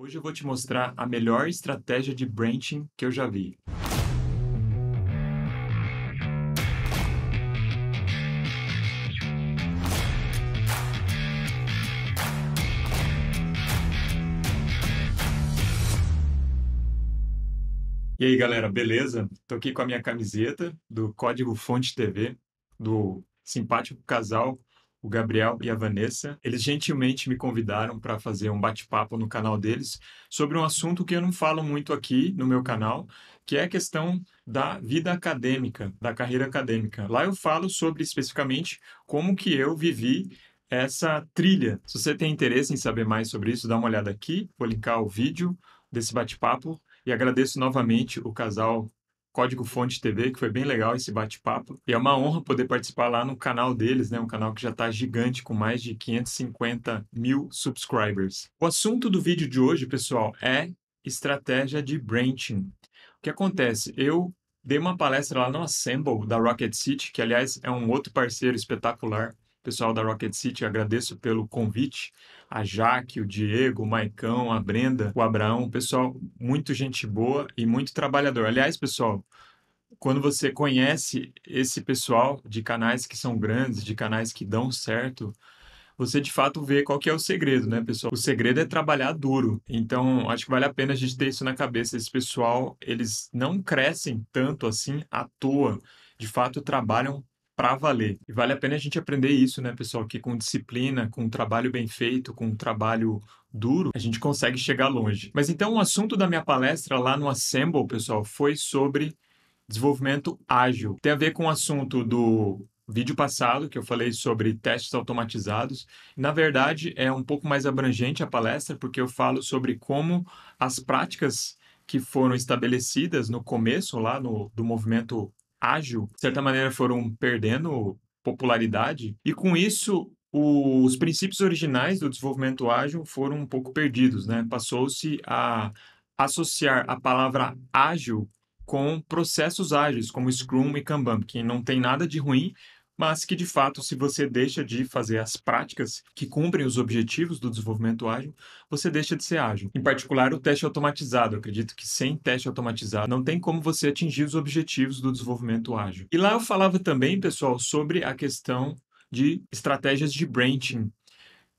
Hoje eu vou te mostrar a melhor estratégia de branching que eu já vi. E aí, galera, beleza? Tô aqui com a minha camiseta do Código Fonte TV, do simpático casal o Gabriel e a Vanessa, eles gentilmente me convidaram para fazer um bate-papo no canal deles sobre um assunto que eu não falo muito aqui no meu canal, que é a questão da vida acadêmica, da carreira acadêmica. Lá eu falo sobre especificamente como que eu vivi essa trilha. Se você tem interesse em saber mais sobre isso, dá uma olhada aqui, vou linkar o vídeo desse bate-papo e agradeço novamente o casal Código Fonte TV, que foi bem legal esse bate-papo. E é uma honra poder participar lá no canal deles, né? Um canal que já está gigante, com mais de 550 mil subscribers. O assunto do vídeo de hoje, pessoal, é estratégia de branching. O que acontece? Eu dei uma palestra lá no Assemble da Rocket City, que aliás é um outro parceiro espetacular pessoal da Rocket City, agradeço pelo convite. A Jaque, o Diego, o Maicão, a Brenda, o Abraão, pessoal, muito gente boa e muito trabalhador. Aliás, pessoal, quando você conhece esse pessoal de canais que são grandes, de canais que dão certo, você de fato vê qual que é o segredo, né, pessoal? O segredo é trabalhar duro. Então, acho que vale a pena a gente ter isso na cabeça. Esse pessoal, eles não crescem tanto assim à toa. De fato, trabalham para valer. E vale a pena a gente aprender isso, né, pessoal? Que com disciplina, com um trabalho bem feito, com um trabalho duro, a gente consegue chegar longe. Mas então o assunto da minha palestra lá no Assemble, pessoal, foi sobre desenvolvimento ágil. Tem a ver com o assunto do vídeo passado que eu falei sobre testes automatizados. Na verdade, é um pouco mais abrangente a palestra porque eu falo sobre como as práticas que foram estabelecidas no começo lá no, do movimento ágil, de certa maneira foram perdendo popularidade e com isso os princípios originais do desenvolvimento ágil foram um pouco perdidos, né? Passou-se a associar a palavra ágil com processos ágeis, como Scrum e Kanban, que não tem nada de ruim, mas que de fato, se você deixa de fazer as práticas que cumprem os objetivos do desenvolvimento ágil, você deixa de ser ágil. Em particular, o teste automatizado. Eu acredito que sem teste automatizado não tem como você atingir os objetivos do desenvolvimento ágil. E lá eu falava também, pessoal, sobre a questão de estratégias de branching.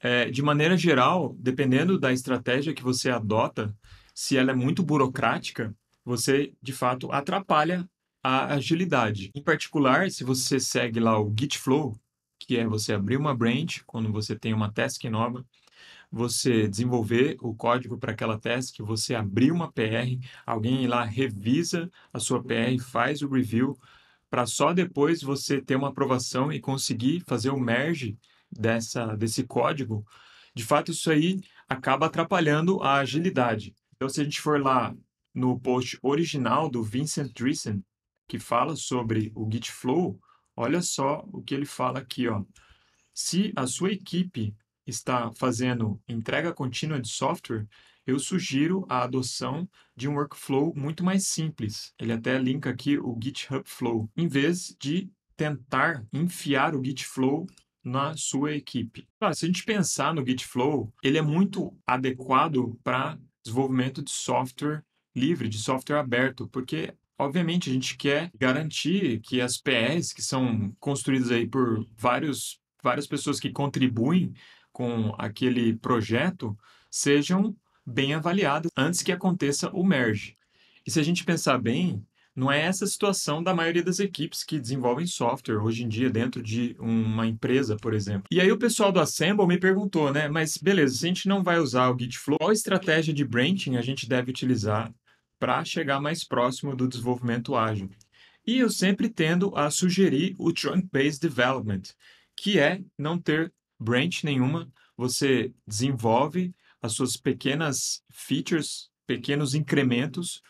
É, de maneira geral, dependendo da estratégia que você adota, se ela é muito burocrática, você de fato atrapalha a agilidade. Em particular, se você segue lá o Git Flow, que é você abrir uma branch quando você tem uma task nova, você desenvolver o código para aquela task, você abrir uma PR, alguém lá revisa a sua PR, faz o review, para só depois você ter uma aprovação e conseguir fazer o merge dessa, desse código. De fato, isso aí acaba atrapalhando a agilidade. Então, se a gente for lá no post original do Vincent Dreesen, que fala sobre o Git Flow, olha só o que ele fala aqui, ó. Se a sua equipe está fazendo entrega contínua de software, eu sugiro a adoção de um workflow muito mais simples. Ele até linka aqui o GitHub Flow, em vez de tentar enfiar o Git Flow na sua equipe. Claro, se a gente pensar no Git Flow, ele é muito adequado para desenvolvimento de software livre, de software aberto, porque Obviamente, a gente quer garantir que as PRs, que são construídas aí por vários, várias pessoas que contribuem com aquele projeto, sejam bem avaliadas antes que aconteça o merge. E se a gente pensar bem, não é essa a situação da maioria das equipes que desenvolvem software hoje em dia dentro de uma empresa, por exemplo. E aí o pessoal do Assemble me perguntou, né? Mas beleza, se a gente não vai usar o Git Flow, qual estratégia de branching a gente deve utilizar para chegar mais próximo do desenvolvimento ágil. E eu sempre tendo a sugerir o trunk-based development, que é não ter branch nenhuma, você desenvolve as suas pequenas features, pequenos incrementos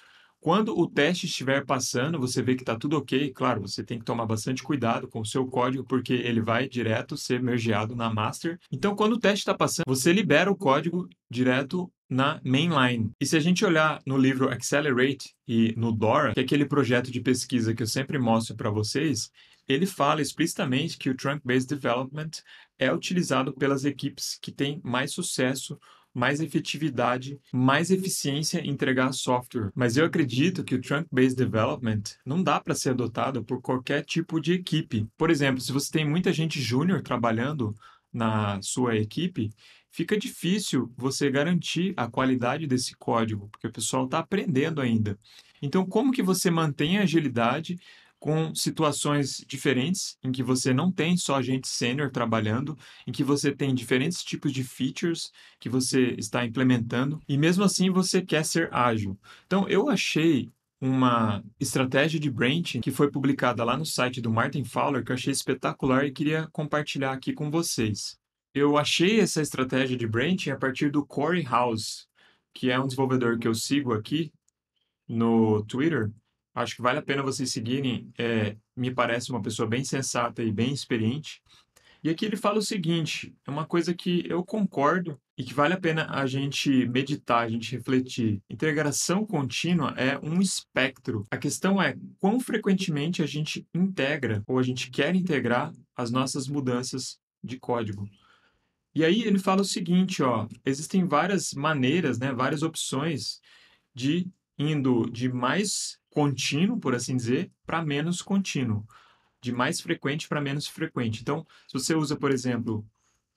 quando o teste estiver passando, você vê que está tudo ok. Claro, você tem que tomar bastante cuidado com o seu código, porque ele vai direto ser mergeado na master. Então, quando o teste está passando, você libera o código direto na mainline. E se a gente olhar no livro Accelerate e no Dora, que é aquele projeto de pesquisa que eu sempre mostro para vocês, ele fala explicitamente que o trunk-based development é utilizado pelas equipes que têm mais sucesso mais efetividade, mais eficiência em entregar software. Mas eu acredito que o trunk-based development não dá para ser adotado por qualquer tipo de equipe. Por exemplo, se você tem muita gente júnior trabalhando na sua equipe, fica difícil você garantir a qualidade desse código, porque o pessoal está aprendendo ainda. Então, como que você mantém a agilidade com situações diferentes, em que você não tem só gente sênior trabalhando, em que você tem diferentes tipos de features que você está implementando, e mesmo assim você quer ser ágil. Então, eu achei uma estratégia de branching que foi publicada lá no site do Martin Fowler, que eu achei espetacular e queria compartilhar aqui com vocês. Eu achei essa estratégia de branching a partir do Corey House, que é um desenvolvedor que eu sigo aqui no Twitter, Acho que vale a pena vocês seguirem. É, me parece uma pessoa bem sensata e bem experiente. E aqui ele fala o seguinte: é uma coisa que eu concordo e que vale a pena a gente meditar, a gente refletir. Integração contínua é um espectro. A questão é quão frequentemente a gente integra ou a gente quer integrar as nossas mudanças de código. E aí ele fala o seguinte, ó, existem várias maneiras, né, várias opções de indo de mais contínuo, por assim dizer, para menos contínuo, de mais frequente para menos frequente. Então, se você usa, por exemplo,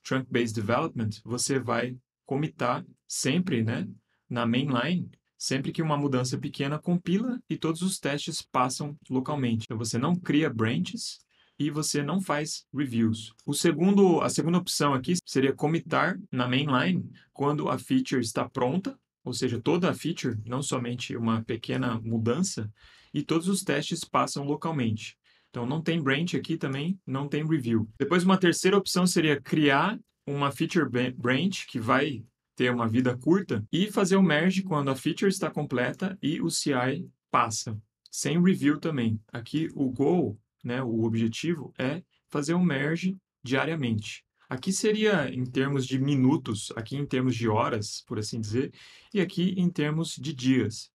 trunk based development, você vai comitar sempre, né, na mainline, sempre que uma mudança pequena compila e todos os testes passam localmente. Então você não cria branches e você não faz reviews. O segundo, a segunda opção aqui seria comitar na mainline quando a feature está pronta ou seja, toda a feature, não somente uma pequena mudança, e todos os testes passam localmente. Então não tem branch aqui também, não tem review. Depois uma terceira opção seria criar uma feature branch que vai ter uma vida curta e fazer o merge quando a feature está completa e o CI passa, sem review também. Aqui o goal, né, o objetivo é fazer o merge diariamente. Aqui seria em termos de minutos, aqui em termos de horas, por assim dizer, e aqui em termos de dias.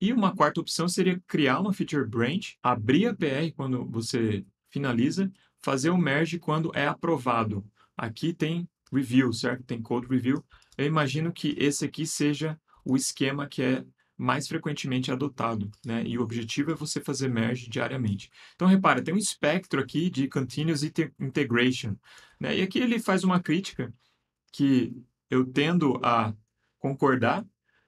E uma quarta opção seria criar uma feature branch, abrir a PR quando você finaliza, fazer o merge quando é aprovado. Aqui tem review, certo? Tem code review. Eu imagino que esse aqui seja o esquema que é mais frequentemente adotado, né? E o objetivo é você fazer merge diariamente. Então, repara, tem um espectro aqui de continuous integration, né? E aqui ele faz uma crítica que eu tendo a concordar,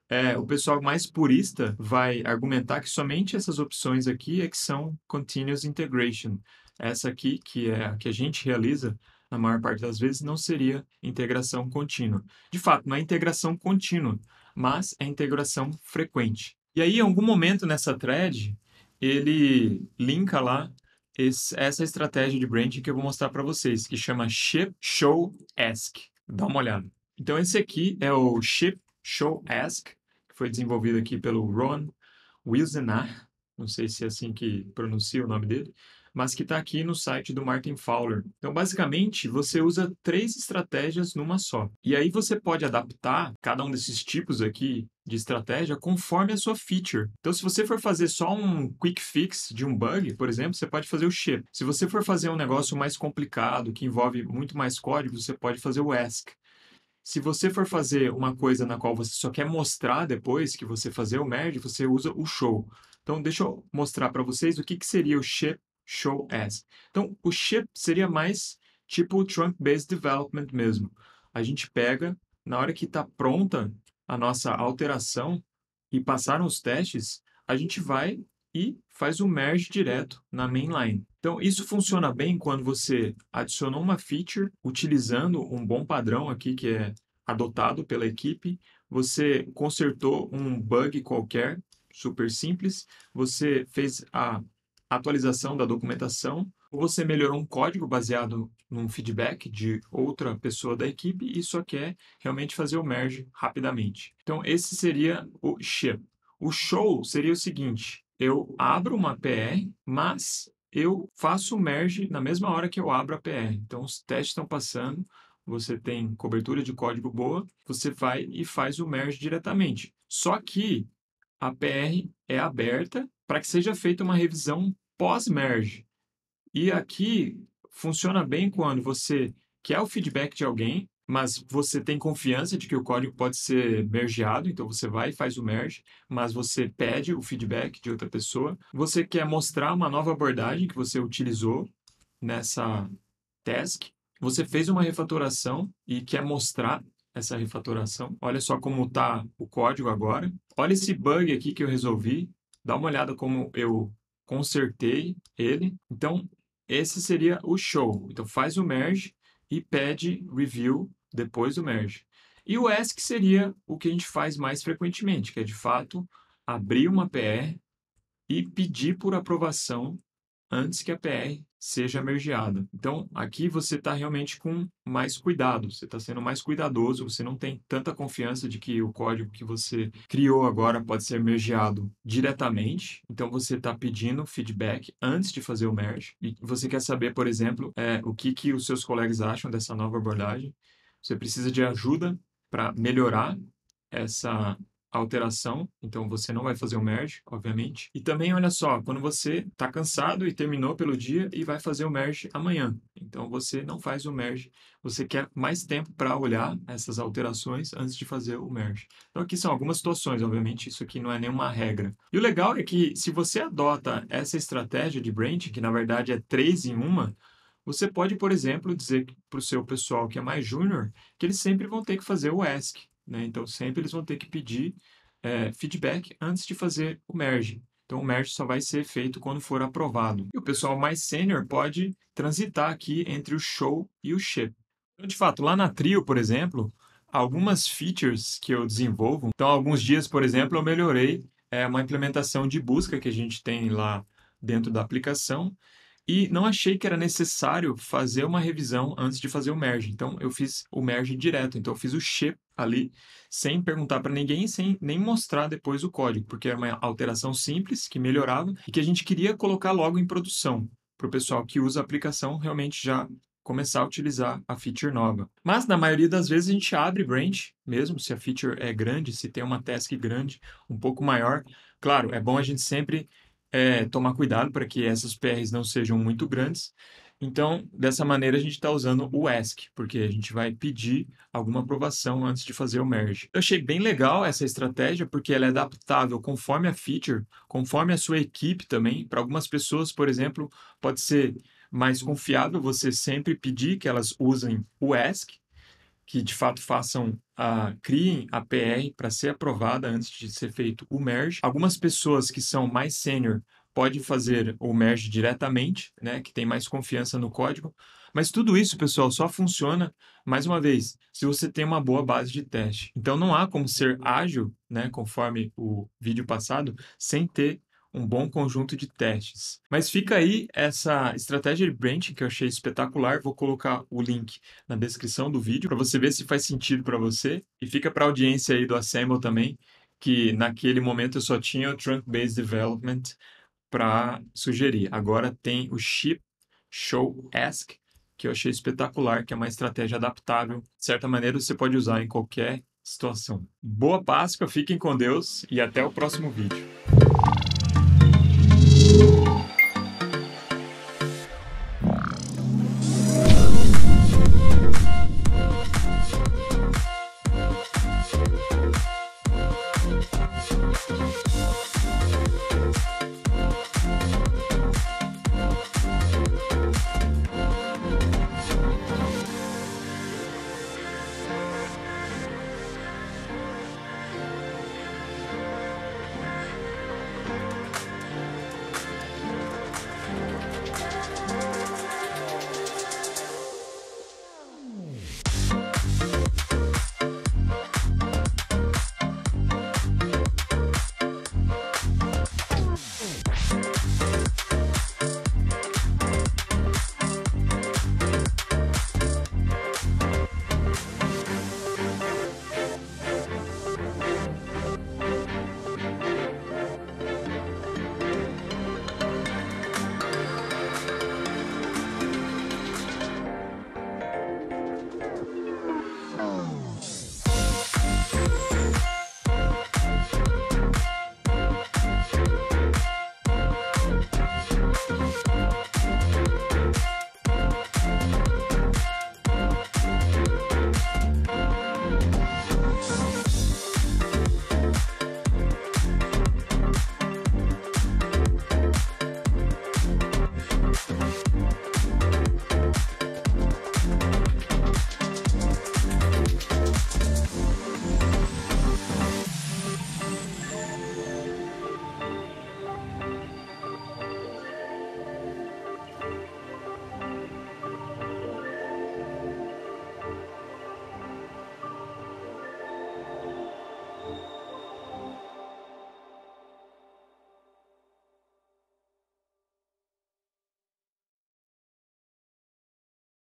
é, o pessoal mais purista vai argumentar que somente essas opções aqui é que são continuous integration. Essa aqui, que é a que a gente realiza na maior parte das vezes, não seria integração contínua. De fato, não é integração contínua, mas é integração frequente. E aí, em algum momento nessa thread, ele linka lá esse, essa estratégia de branding que eu vou mostrar para vocês, que chama Ship, Show, Ask. Dá uma olhada. Então, esse aqui é o Ship, Show, Ask, que foi desenvolvido aqui pelo Ron Wilsenar, não sei se é assim que pronuncia o nome dele, mas que está aqui no site do Martin Fowler. Então, basicamente, você usa três estratégias numa só. E aí você pode adaptar cada um desses tipos aqui de estratégia conforme a sua feature. Então, se você for fazer só um quick fix de um bug, por exemplo, você pode fazer o ship. Se você for fazer um negócio mais complicado, que envolve muito mais código, você pode fazer o ask. Se você for fazer uma coisa na qual você só quer mostrar depois que você fazer o merge, você usa o show. Então, deixa eu mostrar para vocês o que, que seria o ship show as. Então, o ship seria mais tipo o trunk-based development mesmo. A gente pega, na hora que está pronta a nossa alteração e passaram os testes, a gente vai e faz o um merge direto na mainline. Então, isso funciona bem quando você adicionou uma feature utilizando um bom padrão aqui que é adotado pela equipe, você consertou um bug qualquer, super simples, você fez a atualização da documentação, ou você melhorou um código baseado num feedback de outra pessoa da equipe e só quer realmente fazer o merge rapidamente. Então, esse seria o ship. O show seria o seguinte: eu abro uma PR, mas eu faço o merge na mesma hora que eu abro a PR. Então, os testes estão passando, você tem cobertura de código boa, você vai e faz o merge diretamente. Só que a PR é aberta para que seja feita uma revisão pós-merge. E aqui funciona bem quando você quer o feedback de alguém, mas você tem confiança de que o código pode ser mergeado, então você vai e faz o merge, mas você pede o feedback de outra pessoa. Você quer mostrar uma nova abordagem que você utilizou nessa task. Você fez uma refatoração e quer mostrar essa refatoração. Olha só como está o código agora. Olha esse bug aqui que eu resolvi. Dá uma olhada como eu consertei ele. Então, esse seria o show. Então, faz o merge e pede review depois do merge. E o ask seria o que a gente faz mais frequentemente, que é de fato abrir uma PR e pedir por aprovação antes que a PR seja mergeada. Então, aqui você está realmente com mais cuidado, você está sendo mais cuidadoso, você não tem tanta confiança de que o código que você criou agora pode ser mergeado diretamente. Então, você está pedindo feedback antes de fazer o merge. E você quer saber, por exemplo, é, o que, que os seus colegas acham dessa nova abordagem. Você precisa de ajuda para melhorar essa alteração, então você não vai fazer o merge, obviamente. E também, olha só, quando você está cansado e terminou pelo dia e vai fazer o merge amanhã, então você não faz o merge, você quer mais tempo para olhar essas alterações antes de fazer o merge. Então aqui são algumas situações, obviamente isso aqui não é nenhuma regra. E o legal é que se você adota essa estratégia de branch, que na verdade é três em uma, você pode, por exemplo, dizer para o seu pessoal que é mais júnior que eles sempre vão ter que fazer o ask. Né? Então, sempre eles vão ter que pedir é, feedback antes de fazer o merge. Então, o merge só vai ser feito quando for aprovado. E o pessoal mais sênior pode transitar aqui entre o show e o ship. Então, de fato, lá na Trio, por exemplo, algumas features que eu desenvolvo. Então, alguns dias, por exemplo, eu melhorei é, uma implementação de busca que a gente tem lá dentro da aplicação e não achei que era necessário fazer uma revisão antes de fazer o merge. Então, eu fiz o merge direto. Então, eu fiz o ship ali, sem perguntar para ninguém, sem nem mostrar depois o código, porque era uma alteração simples que melhorava e que a gente queria colocar logo em produção, para o pessoal que usa a aplicação realmente já começar a utilizar a feature nova. Mas na maioria das vezes a gente abre branch, mesmo se a feature é grande, se tem uma task grande, um pouco maior. Claro, é bom a gente sempre é, tomar cuidado para que essas PRs não sejam muito grandes. Então, dessa maneira, a gente está usando o ESC, porque a gente vai pedir alguma aprovação antes de fazer o merge. Eu achei bem legal essa estratégia, porque ela é adaptável conforme a feature, conforme a sua equipe também. Para algumas pessoas, por exemplo, pode ser mais confiável você sempre pedir que elas usem o ESC, que de fato façam a criem a PR para ser aprovada antes de ser feito o merge. Algumas pessoas que são mais sênior pode fazer o merge diretamente, né, que tem mais confiança no código. Mas tudo isso, pessoal, só funciona, mais uma vez, se você tem uma boa base de teste. Então não há como ser ágil, né, conforme o vídeo passado, sem ter um bom conjunto de testes. Mas fica aí essa estratégia de branching que eu achei espetacular. Vou colocar o link na descrição do vídeo para você ver se faz sentido para você. E fica para a audiência aí do Assemble também, que naquele momento eu só tinha o Trunk Based Development para sugerir. Agora tem o Ship Show Ask, que eu achei espetacular, que é uma estratégia adaptável. De certa maneira, você pode usar em qualquer situação. Boa Páscoa, fiquem com Deus e até o próximo vídeo.